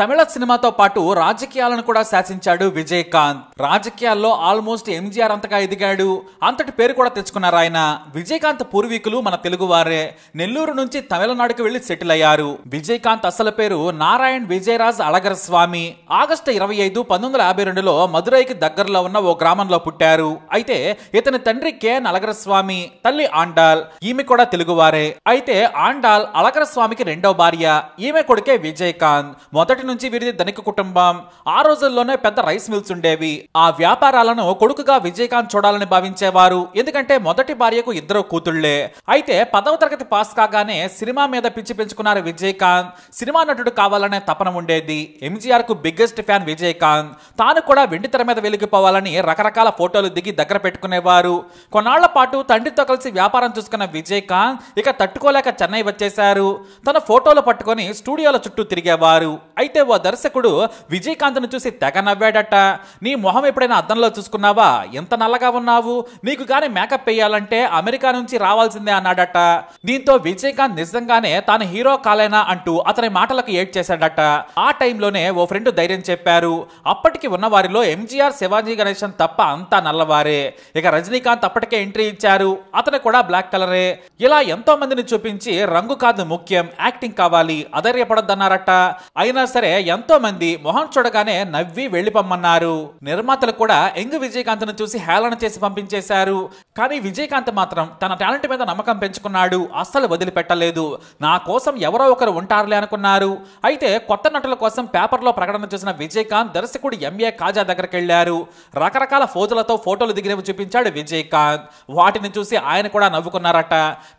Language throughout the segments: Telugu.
తమిళ సినిమాతో పాటు రాజకీయాలను కూడా శాసించాడు విజయకాంత్ రాజకీయాల్లో ఆల్మోస్ట్ ఎంజీఆర్ అంతగా ఎదిగాడు అంతటి పేరు కూడా తెచ్చుకున్నారు ఆయన విజయకాంత్ పూర్వీకులు మన తెలుగువారే నెల్లూరు నుంచి తమిళనాడుకు వెళ్లి సెటిల్ అయ్యారు విజయకాంత్ అసలు పేరు నారాయణ్ విజయరాజ్ అళగర స్వామి ఆగస్టు ఇరవై ఐదు పంతొమ్మిది యాభై రెండులో మదురైకి దగ్గరలో ఉన్న ఓ గ్రామంలో పుట్టారు అయితే ఇతని తండ్రి కెఎన్ అళగర స్వామి తల్లి ఆండాల్ ఈమె కూడా తెలుగువారే అయితే ఆండాల్ అళగర స్వామికి రెండో భార్య ఈమె కొడుకే విజయకాంత్ మొదటి నుంచి వీరిది ధనిక కుటుంబం ఆ రోజుల్లోనే పెద్ద రైస్ మిల్స్ ఉండేవి ఆ వ్యాపారాలను కొడుకుగా విజయకాంత్ చూడాలని భావించేవారు ఎందుకంటే మొదటి భార్యకు ఇద్దరు కూతుళ్లే అయితే పదవ తరగతి పాస్ కాగానే సినిమా మీద పిచ్చి పెంచుకున్నారు విజయకాంత్ సినిమా నటుడు కావాలనే తపన ఉండేది ఎంజీఆర్ కు బిగ్గెస్ట్ ఫ్యాన్ విజయకాంత్ తాను కూడా వెండి తెర మీద వెలిగిపోవాలని రకరకాల ఫోటోలు దిగి దగ్గర పెట్టుకునేవారు కొన్నాళ్ల పాటు తండ్రితో కలిసి వ్యాపారం చూసుకున్న విజయకాంత్ ఇక తట్టుకోలేక చెన్నై వచ్చేశారు తన ఫోటోలు పట్టుకొని స్టూడియోల చుట్టూ తిరిగేవారు అయితే అయితే ఓ దర్శకుడు విజయకాంత్ను చూసి తెగ నవ్వాడట నీ మొహం ఎప్పుడైనా అద్దంలో చూసుకున్నావా ఎంత నల్లగా ఉన్నావు నీకు గానీ మేకప్ వేయాలంటే అమెరికా నుంచి రావాల్సిందే అన్నాడట దీంతో విజయకాంత్ నిజంగానే తాను హీరో కాలేనా అంటూ అతని మాటలకు ఏడ్ చేశాడట ఆ టైంలోనే ఓ ఫ్రెండ్ ధైర్యం చెప్పారు అప్పటికి ఉన్న వారిలో ఎంజీఆర్ శివాజీ గణేశన్ తప్ప అంతా నల్లవారే ఇక రజనీకాంత్ అప్పటికే ఎంట్రీ ఇచ్చారు అతను కూడా బ్లాక్ కలరే ఇలా ఎంతో మందిని చూపించి రంగు కాదు ముఖ్యం యాక్టింగ్ కావాలి అధైర్యపడద్దన్నారట అయినా సరే సరే ఎంతో మంది మొహం చూడగానే నవ్వి వెళ్లిపమ్మన్నారు నిర్మాతలు కూడా యంగ్ విజయకాంత్ ను చూసి హేళన చేసి పంపించేశారు కానీ విజయకాంత్ మాత్రం తన టాలెంట్ మీద నమ్మకం పెంచుకున్నాడు అస్సలు వదిలిపెట్టలేదు నా కోసం ఎవరో ఒకరు ఉంటారులే అనుకున్నారు అయితే కొత్త నటుల కోసం పేపర్లో ప్రకటన చేసిన విజయకాంత్ దర్శకుడు ఎంఏ కాజా దగ్గరికి వెళ్లారు రకరకాల ఫోజులతో ఫోటోలు దిగినవి చూపించాడు విజయకాంత్ వాటిని చూసి ఆయన కూడా నవ్వుకున్నారట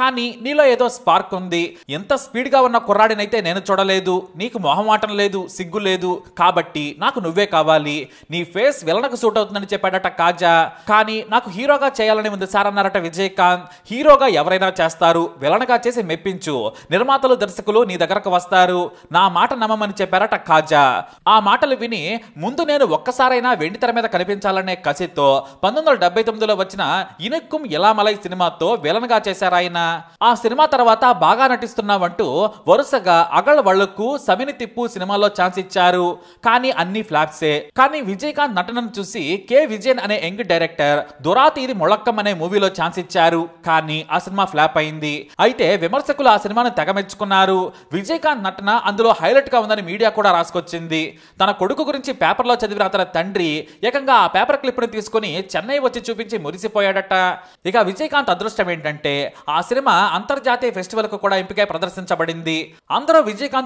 కానీ నీలో ఏదో స్పార్క్ ఉంది ఎంత స్పీడ్గా ఉన్న కుర్రాడినైతే నేను చూడలేదు నీకు మొహమాటం లేదు లేదు సిగ్గు లేదు కాబట్టి నాకు నువ్వే కావాలి నీ ఫేస్ విలనకు సూట్ అవుతుందని చెప్పాడట కాజా కానీ నాకు హీరోగా చేయాలని ఉంది సార్ అన్నారట విజయకాంత్ హీరోగా ఎవరైనా చేస్తారు విలనగా చేసి మెప్పించు నిర్మాతలు దర్శకులు నీ దగ్గరకు వస్తారు నా మాట నమ్మమని చెప్పారట కాజా ఆ మాటలు విని ముందు నేను ఒక్కసారైనా వెండితెర మీద కనిపించాలనే కసితో పంతొమ్మిది వందల డెబ్బై తొమ్మిదిలో వచ్చిన ఇనక్కుం ఇలామలై సినిమాతో విలన్గా చేశారాయన ఆ సినిమా తర్వాత బాగా నటిస్తున్నావంటూ వరుసగా అగళ్ వాళ్లకు సమిని తిప్పు సినిమా సినిమాలో ఛాన్స్ ఇచ్చారు కానీ అన్ని ఫ్లాప్సే కానీ విజయకాంత్ నటనను చూసి కే విజయన్ అనే యంగ్ డైరెక్టర్ దురాతీది మొళక్కం అనే మూవీలో ఛాన్స్ ఇచ్చారు కానీ ఆ సినిమా ఫ్లాప్ అయింది అయితే విమర్శకులు ఆ సినిమాను తెగమెచ్చుకున్నారు విజయకాంత్ నటన అందులో హైలైట్ గా ఉందని మీడియా కూడా రాసుకొచ్చింది తన కొడుకు గురించి పేపర్లో చదివిన అతని తండ్రి ఏకంగా ఆ పేపర్ క్లిప్ ని తీసుకుని చెన్నై వచ్చి చూపించి మురిసిపోయాడట ఇక విజయకాంత్ అదృష్టం ఏంటంటే ఆ సినిమా అంతర్జాతీయ ఫెస్టివల్ కు కూడా ఎంపికై ప్రదర్శించబడింది అందరూ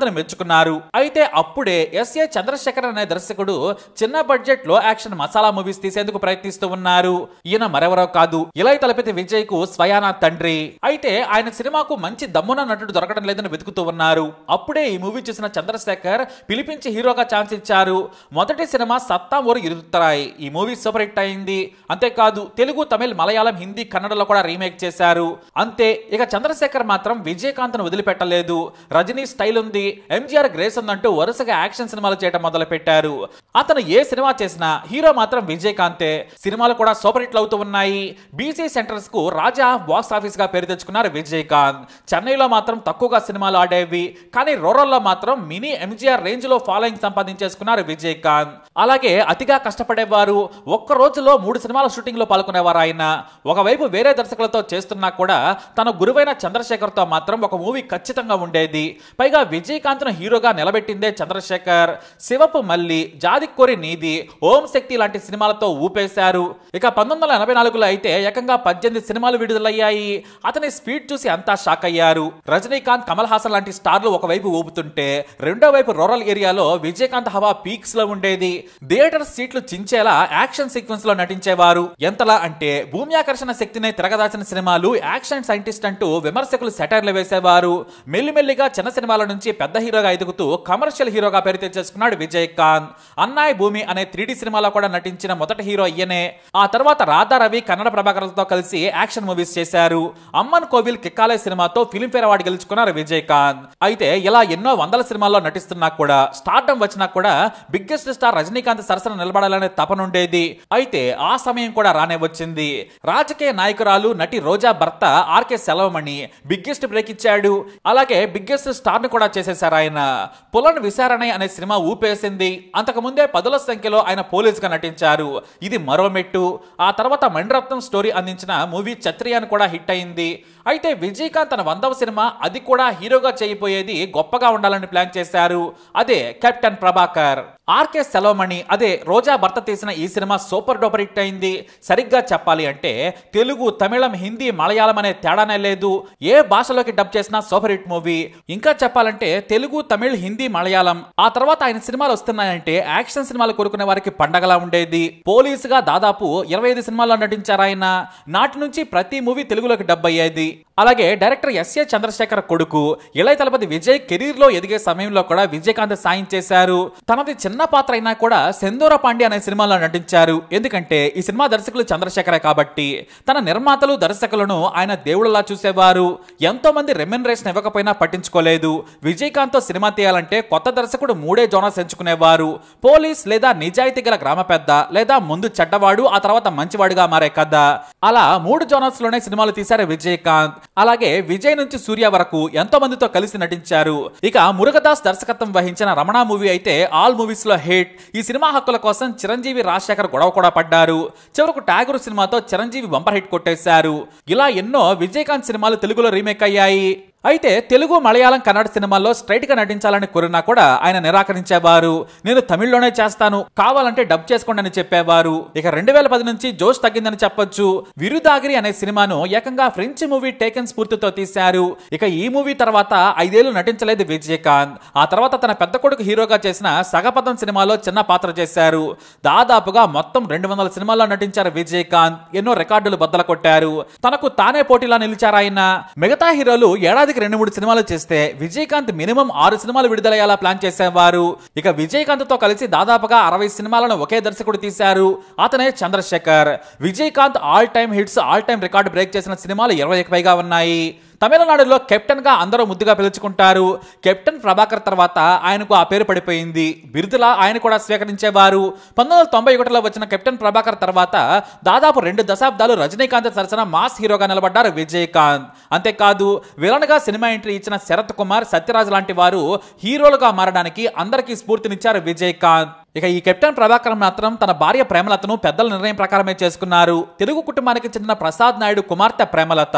ను మెచ్చుకున్నారు అయితే అప్పుడే ఎస్ఏ చంద్రశేఖర్ అనే దర్శకుడు చిన్న బడ్జెట్ లో యాక్షన్ మసాలా మూవీస్ తీసేందుకు ప్రయత్నిస్తూ ఉన్నారు ఈయన మరెవరో కాదు ఇలా తలపతి విజయ్ కు తండ్రి అయితే ఆయన సినిమాకు మంచి దమ్మున నటుడు దొరకడం లేదని వెతుకుతూ ఉన్నారు అప్పుడే ఈ మూవీ చూసిన చంద్రశేఖర్ పిలిపించి హీరోగా ఛాన్స్ ఇచ్చారు మొదటి సినిమా సత్తా ఊరు ఇరుతరాయి ఈ మూవీ సూపర్ హిట్ అయింది అంతేకాదు తెలుగు తమిళ్ మలయాళం హిందీ కన్నడలో కూడా రీమేక్ చేశారు అంతే ఇక చంద్రశేఖర్ మాత్రం ను వదిలిపెట్టలేదు రజనీ స్టైల్ ఉంది ఎంజిఆర్ గ్రేస్ ఉందంటూ వరుసగా యాక్షన్ సినిమాలు చేయడం మొదలుపెట్టారు అతను ఏ సినిమా చేసినా హీరో మాత్రం విజయకాంతే సినిమాలు కూడా సూపర్ హిట్లు అవుతూ ఉన్నాయి బీసీ సెంటర్స్ కు రాజా బాక్స్ ఆఫీస్ గా పేరు తెచ్చుకున్నారు విజయకాంత్ చెన్నైలో మాత్రం తక్కువగా సినిమాలు ఆడేవి కానీ రూరల్లో మాత్రం మినీ ఎంజీఆర్ రేంజ్ లో ఫాలోయింగ్ సంపాదించేసుకున్నారు విజయకాంత్ అలాగే అతిగా కష్టపడేవారు ఒక్క రోజులో మూడు సినిమాల షూటింగ్ లో పాల్గొనేవారు ఆయన ఒకవైపు వేరే దర్శకులతో చేస్తున్నా కూడా తన గురువైన చంద్రశేఖర్ తో మాత్రం ఒక మూవీ ఖచ్చితంగా ఉండేది పైగా ను హీరోగా నిలబెట్టిందే చంద్రశేఖర్ శివపు మల్లి జాదిక్కోరి నీది ఓం శక్తి లాంటి సినిమాలతో ఊపేశారు ఇక పంతొమ్మిది వందల ఎనభై నాలుగులో అయితే ఏకంగా పద్దెనిమిది సినిమాలు విడుదలయ్యాయి అతని స్పీడ్ చూసి అంతా షాక్ అయ్యారు రజనీకాంత్ కమల్ హాసన్ లాంటి స్టార్లు ఒకవైపు ఊపుతుంటే రెండో వైపు రూరల్ ఏరియాలో విజయకాంత్ హవా పీక్స్ లో ఉండేది థియేటర్ సీట్లు చించేలా యాక్షన్ సీక్వెన్స్ లో నటించేవారు ఎంతలా అంటే భూమి ఆకర్షణ శక్తిని తిరగదాసిన సినిమాలు యాక్షన్ సైంటిస్ట్ అంటూ విమర్శకులు సెటైర్లు వేసేవారు మెల్లిమెల్లిగా చిన్న సినిమాల నుంచి పెద్ద హీరోగా ఎదుగుతూ కమర్షియల్ కమర్షియల్ హీరోగా పేరు తెచ్చేసుకున్నాడు విజయ్ కాంత్ అన్నాయ్ భూమి అనే త్రీడీ సినిమాలో కూడా నటించిన మొదటి హీరో అయ్యనే ఆ తర్వాత రాధారవి కన్నడ ప్రభాకర్లతో కలిసి యాక్షన్ మూవీస్ చేశారు అమ్మన్ కోవిల్ కిక్కాలే సినిమాతో ఫిల్మ్ఫేర్ అవార్డు గెలుచుకున్నారు విజయ్ కాంత్ అయితే ఇలా ఎన్నో వందల సినిమాల్లో నటిస్తున్నా కూడా స్టార్టం వచ్చినా కూడా బిగ్గెస్ట్ స్టార్ రజనీకాంత్ సరసన నిలబడాలనే తపనుండేది అయితే ఆ సమయం కూడా రానే వచ్చింది రాజకీయ నాయకురాలు నటి రోజా భర్త ఆర్కే సెలవమణి బిగ్గెస్ట్ బ్రేక్ ఇచ్చాడు అలాగే బిగ్గెస్ట్ స్టార్ ను కూడా చేసేశారు ఆయన పులన్ విశారణయ్య అనే సినిమా ఊపేసింది అంతకుముందే పదుల సంఖ్యలో ఆయన పోలీసుగా నటించారు ఇది మరో మెట్టు ఆ తర్వాత మణిరత్నం స్టోరీ అందించిన మూవీ చత్రియాన్ కూడా హిట్ అయింది అయితే విజయకాంత్ తన వందవ సినిమా అది కూడా హీరోగా చేయబోయేది గొప్పగా ఉండాలని ప్లాన్ చేశారు అదే కెప్టెన్ ప్రభాకర్ ఆర్కే సెలవమణి అదే రోజా భర్త తీసిన ఈ సినిమా సూపర్ డూపర్ హిట్ అయింది సరిగ్గా చెప్పాలి అంటే తెలుగు తమిళం హిందీ మలయాళం అనే తేడానే లేదు ఏ భాషలోకి డబ్ చేసిన సూపర్ హిట్ మూవీ ఇంకా చెప్పాలంటే తెలుగు తమిళ్ హిందీ మలయాళం ఎండాకాలం ఆ తర్వాత ఆయన సినిమాలు వస్తున్నాయంటే యాక్షన్ సినిమాలు కోరుకునే వారికి పండగలా ఉండేది పోలీస్ గా దాదాపు ఇరవై ఐదు సినిమాల్లో నటించారు ఆయన నాటి నుంచి ప్రతి మూవీ తెలుగులోకి డబ్ అయ్యేది అలాగే డైరెక్టర్ ఎస్ఏ చంద్రశేఖర్ కొడుకు ఇళయ తలపతి విజయ్ కెరీర్ లో ఎదిగే సమయంలో కూడా విజయకాంత్ సాయం చేశారు తనది చిన్న పాత్ర అయినా కూడా సెందూర పాండే అనే సినిమాలో నటించారు ఎందుకంటే ఈ సినిమా దర్శకులు చంద్రశేఖరే కాబట్టి తన నిర్మాతలు దర్శకులను ఆయన దేవుళ్ళలా చూసేవారు ఎంతో మంది రెమ్యునరేషన్ ఇవ్వకపోయినా పట్టించుకోలేదు విజయకాంత్ తో సినిమా తీయాలంటే కొత్త దర్శకుడు మూడే జోనర్స్ ఎంచుకునేవారు పోలీస్ లేదా నిజాయితీ గల గ్రామ పెద్ద లేదా ముందు చెడ్డవాడు ఆ తర్వాత మంచివాడుగా మారే కథ అలా మూడు జోనర్స్ లోనే సినిమాలు తీశారు విజయకాంత్ అలాగే విజయ్ నుంచి సూర్య వరకు ఎంతో మందితో కలిసి నటించారు ఇక మురుగదాస్ దర్శకత్వం వహించిన రమణ మూవీ అయితే ఆల్ మూవీస్ లో హిట్ ఈ సినిమా హక్కుల కోసం చిరంజీవి రాజశేఖర్ గొడవ కూడా పడ్డారు చివరకు ట్యాగురు సినిమాతో చిరంజీవి బంపర్ హిట్ కొట్టేశారు ఇలా ఎన్నో విజయకాంత్ సినిమాలు తెలుగులో రీమేక్ అయ్యాయి అయితే తెలుగు మలయాళం కన్నడ సినిమాల్లో స్ట్రైట్ గా నటించాలని కోరినా కూడా ఆయన నిరాకరించేవారు నేను తమిళ్లోనే చేస్తాను కావాలంటే డబ్ చేసుకోండి అని చెప్పేవారు ఇక రెండు వేల పది నుంచి జోష్ తగ్గిందని చెప్పొచ్చు విరుదాగిరి అనే సినిమాను ఏకంగా ఫ్రెంచ్ మూవీ టేకెన్ స్ఫూర్తితో తీశారు ఇక ఈ మూవీ తర్వాత ఐదేళ్లు నటించలేదు విజయకాంత్ ఆ తర్వాత తన పెద్ద కొడుకు హీరోగా చేసిన సగపథం సినిమాలో చిన్న పాత్ర చేశారు దాదాపుగా మొత్తం రెండు వందల సినిమాల్లో నటించారు విజయకాంత్ ఎన్నో రికార్డులు బద్దల కొట్టారు తనకు తానే పోటీలా నిలిచారాయన మిగతా హీరోలు ఏడాది ఏడాదికి రెండు మూడు సినిమాలు చేస్తే విజయకాంత్ మినిమం ఆరు సినిమాలు విడుదలయ్యేలా ప్లాన్ చేసేవారు ఇక విజయకాంత్ తో కలిసి దాదాపుగా అరవై సినిమాలను ఒకే దర్శకుడు తీశారు అతనే Chandrasekhar Vijayakanth all time hits all time record break చేసిన సినిమాలు ఇరవైకి పైగా ఉన్నాయి తమిళనాడులో కెప్టెన్గా అందరూ ముద్దుగా పిలుచుకుంటారు కెప్టెన్ ప్రభాకర్ తర్వాత ఆయనకు ఆ పేరు పడిపోయింది బిరుదులా ఆయన కూడా స్వీకరించేవారు పంతొమ్మిది వందల తొంభై ఒకటిలో వచ్చిన కెప్టెన్ ప్రభాకర్ తర్వాత దాదాపు రెండు దశాబ్దాలు రజనీకాంత్ సరసన మాస్ హీరోగా నిలబడ్డారు విజయకాంత్ అంతేకాదు విలన్గా సినిమా ఎంట్రీ ఇచ్చిన శరత్ కుమార్ సత్యరాజ్ లాంటి వారు హీరోలుగా మారడానికి అందరికీ స్ఫూర్తినిచ్చారు విజయకాంత్ ఇక ఈ కెప్టెన్ ప్రభాకర్ మాత్రం తన భార్య ప్రేమలతను పెద్దల నిర్ణయం ప్రకారమే చేసుకున్నారు తెలుగు కుటుంబానికి చెందిన ప్రసాద్ నాయుడు కుమార్తె ప్రేమలత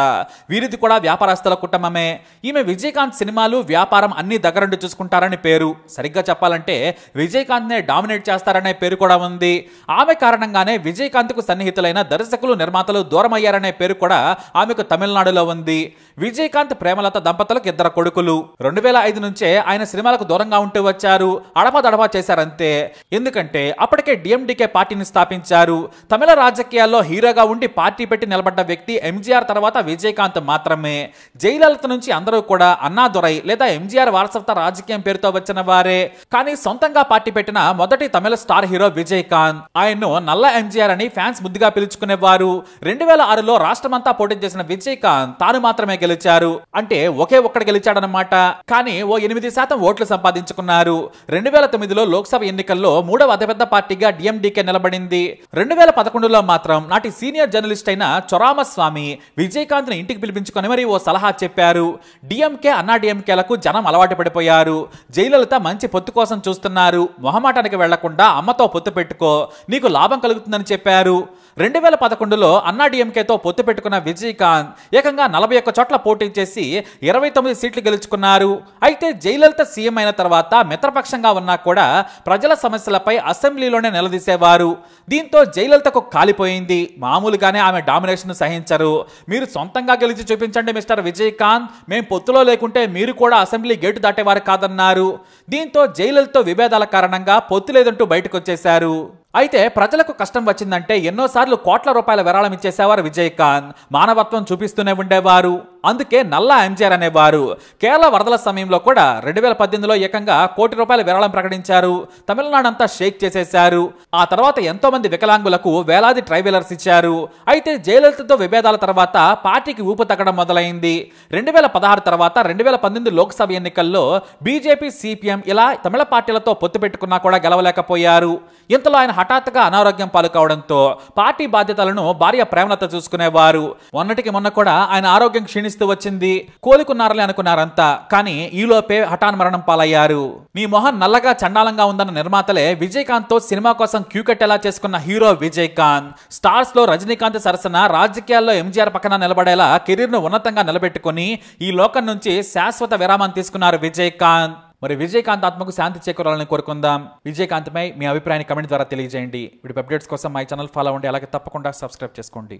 వీరిది కూడా వ్యాపారస్తుల కుటుంబమే ఈమె విజయకాంత్ సినిమాలు వ్యాపారం అన్ని దగ్గరుండి చూసుకుంటారని పేరు సరిగ్గా చెప్పాలంటే విజయకాంత్నే డామినేట్ చేస్తారనే పేరు కూడా ఉంది ఆమె కారణంగానే విజయకాంత్కు సన్నిహితులైన దర్శకులు నిర్మాతలు దూరమయ్యారనే పేరు కూడా ఆమెకు తమిళనాడులో ఉంది విజయకాంత్ ప్రేమలత దంపతులకు ఇద్దరు కొడుకులు రెండు వేల ఐదు నుంచే ఆయన సినిమాలకు దూరంగా ఉంటూ వచ్చారు అడపదడపా చేశారంతే ఎందుకంటే అప్పటికే డిఎండికే పార్టీని స్థాపించారు తమిళ రాజకీయాల్లో హీరోగా ఉండి పార్టీ పెట్టి నిలబడ్డ వ్యక్తి ఎంజీఆర్ తర్వాత విజయకాంత్ మాత్రమే జయలలిత నుంచి అందరూ కూడా అన్నాదొరై లేదా ఎంజీఆర్ వారసత్వ రాజకీయం పేరుతో వచ్చిన వారే కానీ సొంతంగా పార్టీ పెట్టిన మొదటి తమిళ స్టార్ హీరో విజయకాంత్ ఆయన్ను నల్ల ఎంజీఆర్ అని ఫ్యాన్స్ ముద్దుగా పిలుచుకునేవారు రెండు వేల ఆరులో రాష్ట్రమంతా పోటీ చేసిన విజయకాంత్ తాను మాత్రమే గెలిచారు అంటే ఒకే ఒక్కడు గెలిచాడనమాట కానీ ఓ ఎనిమిది శాతం ఓట్లు సంపాదించుకున్నారు రెండు వేల తొమ్మిదిలో లోక్సభ ఎన్నికల్లో మూడవ అతిపెద్ద పార్టీగా డిఎండికే నిలబడింది రెండు వేల పదకొండులో మాత్రం నాటి సీనియర్ జర్నలిస్ట్ అయిన చొరామస్వామి విజయకాంత్ని ఇంటికి పిలిపించుకొని మరి ఓ సలహా చెప్పారు డిఎంకే అన్నా డిఎంకేలకు జనం అలవాటు పడిపోయారు జయలలిత మంచి పొత్తు కోసం చూస్తున్నారు మొహమాటానికి వెళ్లకుండా అమ్మతో పొత్తు పెట్టుకో నీకు లాభం కలుగుతుందని చెప్పారు రెండు వేల పదకొండులో అన్నాడీఎంకేతో పొత్తు పెట్టుకున్న విజయకాంత్ ఏకంగా నలభై ఒక్క చోట్ల పోటీ చేసి ఇరవై తొమ్మిది సీట్లు గెలుచుకున్నారు అయితే జయలలిత సీఎం అయిన తర్వాత మిత్రపక్షంగా ఉన్నా కూడా ప్రజల సమస్యలపై అసెంబ్లీలోనే నిలదీసేవారు దీంతో జయలలితకు కాలిపోయింది మామూలుగానే ఆమె డామినేషన్ సహించరు మీరు సొంతంగా గెలిచి చూపించండి మిస్టర్ విజయకాంత్ మేము పొత్తులో లేకుంటే మీరు కూడా అసెంబ్లీ గేటు దాటేవారు కాదన్నారు దీంతో జయలలితతో విభేదాల కారణంగా పొత్తు లేదంటూ బయటకు వచ్చేశారు అయితే ప్రజలకు కష్టం వచ్చిందంటే ఎన్నోసార్లు కోట్ల రూపాయల విరాళం ఇచ్చేసేవారు విజయకాంత్ మానవత్వం చూపిస్తూనే ఉండేవారు అందుకే నల్ల ఎంజీఆర్ అనేవారు కేరళ వరదల సమయంలో కూడా రెండు వేల పద్దెనిమిదిలో ఏకంగా కోటి రూపాయల విరాళం ప్రకటించారు తమిళనాడు అంతా షేక్ చేసేశారు ఆ తర్వాత ఎంతో మంది వికలాంగులకు వేలాది ట్రైవెలర్స్ ఇచ్చారు అయితే జయలలితతో విభేదాల తర్వాత పార్టీకి ఊపు తగ్గడం మొదలైంది రెండు వేల పదహారు తర్వాత రెండు వేల పంతొమ్మిది లోక్సభ ఎన్నికల్లో బీజేపీ సిపిఎం ఇలా తమిళ పార్టీలతో పొత్తు పెట్టుకున్నా కూడా గెలవలేకపోయారు ఇంతలో ఆయన హఠాత్తుగా అనారోగ్యం పాలు కావడంతో పార్టీ బాధ్యతలను భార్య ప్రేమలత చూసుకునేవారు మొన్నటికి మొన్న కూడా ఆయన ఆరోగ్యం క్షీణిస్తూ తీస్తూ వచ్చింది కోలుకున్నారలే అనుకున్నారంతా కానీ ఈలోపే హఠాన్ మరణం పాలయ్యారు మీ మొహం నల్లగా చండాలంగా ఉందన్న నిర్మాతలే విజయకాంత్ తో సినిమా కోసం క్యూ కట్టేలా చేసుకున్న హీరో విజయకాంత్ స్టార్స్ లో రజనీకాంత్ సరసన రాజకీయాల్లో ఎంజీఆర్ పక్కన నిలబడేలా కెరీర్ ను ఉన్నతంగా నిలబెట్టుకుని ఈ లోకం నుంచి శాశ్వత విరామం తీసుకున్నారు విజయకాంత్ మరి విజయకాంత్ ఆత్మకు శాంతి చేకూరాలని కోరుకుందాం విజయకాంత్పై మీ అభిప్రాయాన్ని కమెంట్ ద్వారా తెలియజేయండి ఇప్పుడు అప్డేట్స్ కోసం మా ఛానల్ ఫాలో అవ్వండి అలాగే తప్పకుండా సబ్స్క్రైబ్ చేసుకోండి